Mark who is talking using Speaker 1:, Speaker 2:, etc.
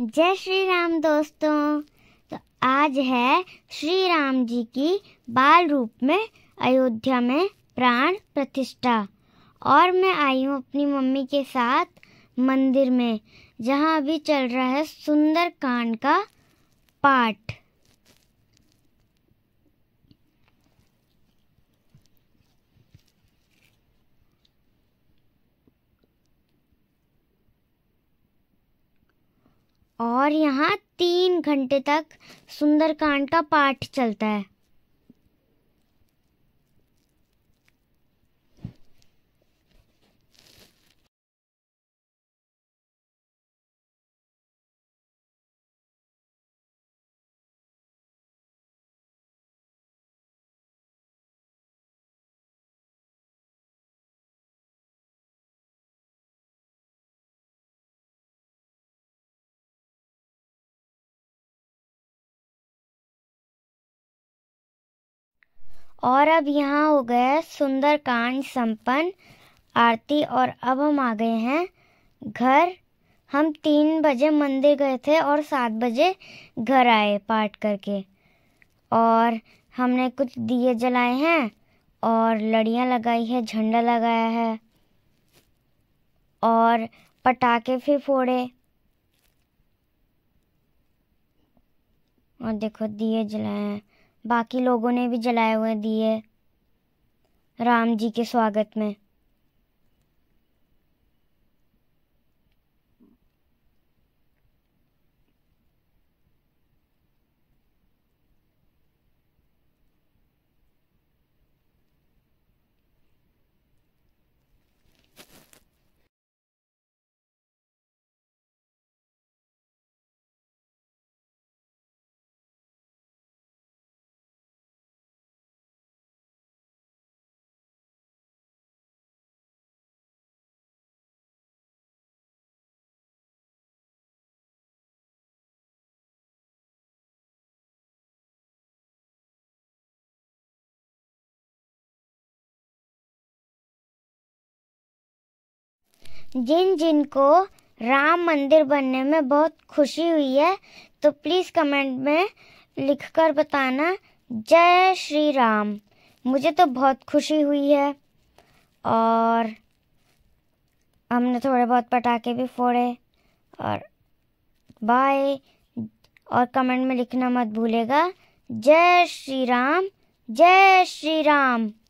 Speaker 1: जय श्री राम दोस्तों तो आज है श्री राम जी की बाल रूप में अयोध्या में प्राण प्रतिष्ठा और मैं आई हूँ अपनी मम्मी के साथ मंदिर में जहाँ अभी चल रहा है सुंदर कांड का पाठ और यहाँ तीन घंटे तक सुंदरकांड का पाठ चलता है और अब यहाँ हो गया सुंदरकांड संपन्न आरती और अब हम आ गए हैं घर हम तीन बजे मंदिर गए थे और सात बजे घर आए पाठ करके और हमने कुछ दिए जलाए हैं और लड़ियाँ लगाई है झंडा लगाया है और पटाखे भी फोड़े और देखो दिए जलाए हैं बाकी लोगों ने भी जलाए हुए दिए राम जी के स्वागत में जिन जिन को राम मंदिर बनने में बहुत खुशी हुई है तो प्लीज़ कमेंट में लिखकर बताना जय श्री राम मुझे तो बहुत खुशी हुई है और हमने थोड़े बहुत पटाखे भी फोड़े और बाय और कमेंट में लिखना मत भूलेगा जय श्री राम जय श्री राम